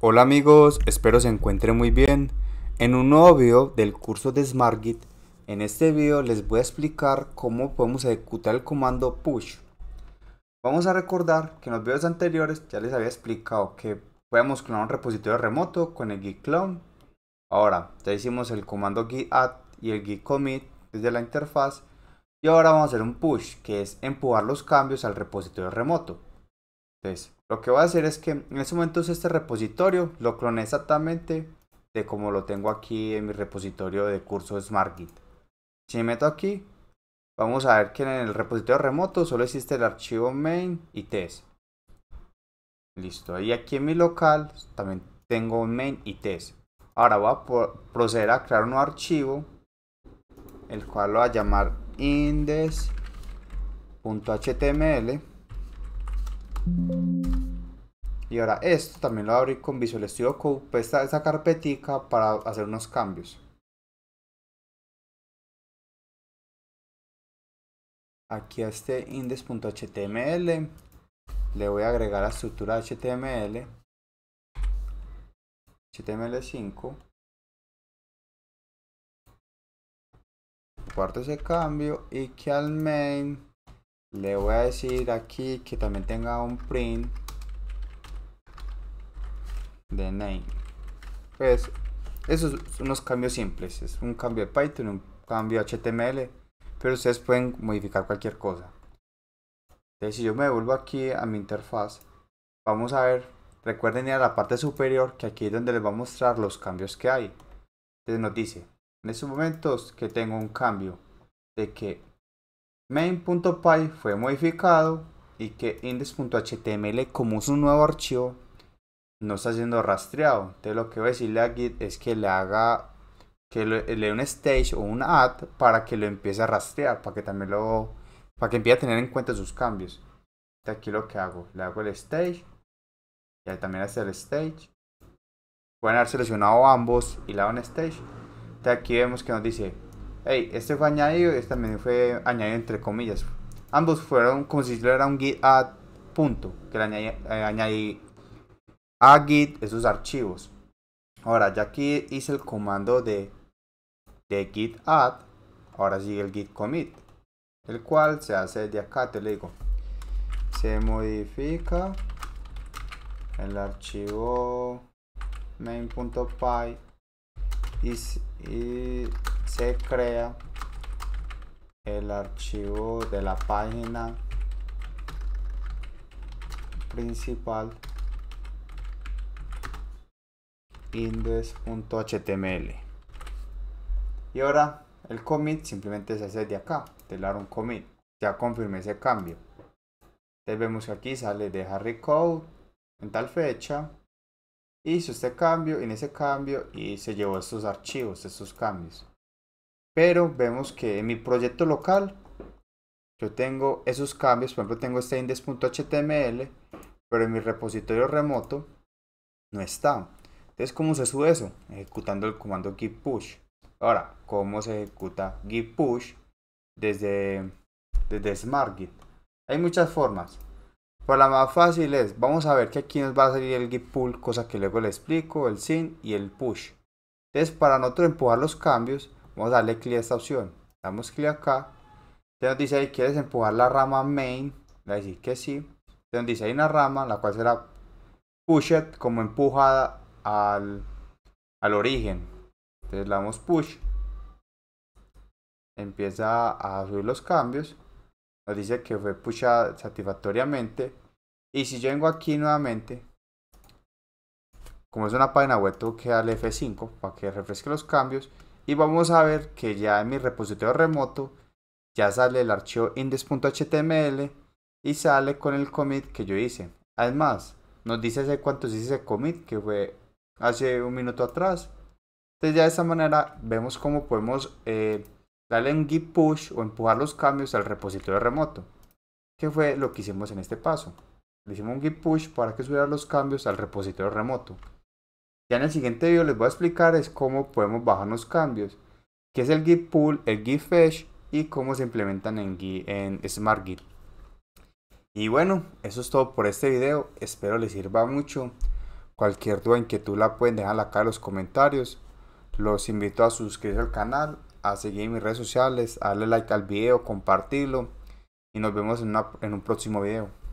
Hola amigos, espero se encuentren muy bien. En un nuevo video del curso de SmartGit, en este video les voy a explicar cómo podemos ejecutar el comando push. Vamos a recordar que en los videos anteriores ya les había explicado que podemos clonar un repositorio remoto con el git clone. Ahora, ya hicimos el comando git add y el git commit desde la interfaz. Y ahora vamos a hacer un push, que es empujar los cambios al repositorio remoto. Entonces, lo que voy a hacer es que en este momento este repositorio lo cloné exactamente de como lo tengo aquí en mi repositorio de curso SmartGit. Si me meto aquí, vamos a ver que en el repositorio remoto solo existe el archivo main y test. Listo, y aquí en mi local también tengo main y test. Ahora voy a proceder a crear un archivo, el cual lo voy a llamar index.html. Y ahora esto también lo abrí con Visual Studio Code, esta, pues, carpetica para hacer unos cambios. Aquí a este index.html le voy a agregar la estructura HTML, HTML5. Cuarto ese cambio y que al main le voy a decir aquí que también tenga un print de name pues esos son unos cambios simples es un cambio de python un cambio html pero ustedes pueden modificar cualquier cosa entonces si yo me vuelvo aquí a mi interfaz vamos a ver recuerden ir a la parte superior que aquí es donde les va a mostrar los cambios que hay entonces nos dice en estos momentos que tengo un cambio de que main.py fue modificado y que index.html como es un nuevo archivo no está siendo rastreado. Entonces lo que voy a decirle a Git es que le haga que le, dé un stage o un add para que lo empiece a rastrear, para que también lo para que empiece a tener en cuenta sus cambios. Entonces aquí lo que hago, le hago el stage y ahí también hace el stage. Pueden haber seleccionado ambos y le hago un stage. Entonces aquí vemos que nos dice este fue añadido y este también fue añadido entre comillas. Ambos fueron como si un git add punto, que le eh, añadí, a git esos archivos. Ahora, ya aquí hice el comando de, de git add, ahora sigue el git commit, el cual se hace de acá, te le digo. Se modifica el archivo main.py y, y se crea el archivo de la página principal index.html y ahora el commit simplemente se hace de acá del un commit ya confirmé ese cambio entonces vemos que aquí sale de Harry Code en tal fecha hizo este cambio en ese cambio y se llevó estos archivos estos cambios pero vemos que en mi proyecto local yo tengo esos cambios, por ejemplo tengo este index.html, pero en mi repositorio remoto no está. Entonces, ¿cómo se sube eso? Ejecutando el comando git push. Ahora, ¿cómo se ejecuta git push desde, desde SmartGit? Hay muchas formas. Pues la más fácil es, vamos a ver que aquí nos va a salir el git pull, cosa que luego le explico, el sin y el push. Entonces, para nosotros empujar los cambios, Vamos a darle clic a esta opción. Damos clic acá. Se nos dice ahí, ¿quieres empujar la rama main? Le decís que sí. Se nos dice ahí una rama, la cual será pushed como empujada al, al origen. Entonces le damos push. Empieza a subir los cambios. Nos dice que fue pushada satisfactoriamente. Y si yo vengo aquí nuevamente, como es una página web, tengo que darle F5 para que refresque los cambios y vamos a ver que ya en mi repositorio remoto ya sale el archivo index.html y sale con el commit que yo hice. Además, nos dice hace cuántos hice ese commit que fue hace un minuto atrás. Entonces ya de esta manera vemos cómo podemos eh, darle un git push o empujar los cambios al repositorio remoto. Que fue lo que hicimos en este paso. Le hicimos un git push para que subiera los cambios al repositorio remoto. Ya en el siguiente video les voy a explicar es cómo podemos bajar los cambios, qué es el git Pool, el git fetch y cómo se implementan en, en SmartGit. Y bueno, eso es todo por este video, espero les sirva mucho. Cualquier duda, inquietud la pueden dejar acá en los comentarios. Los invito a suscribirse al canal, a seguir mis redes sociales, darle like al video, compartirlo y nos vemos en un próximo video.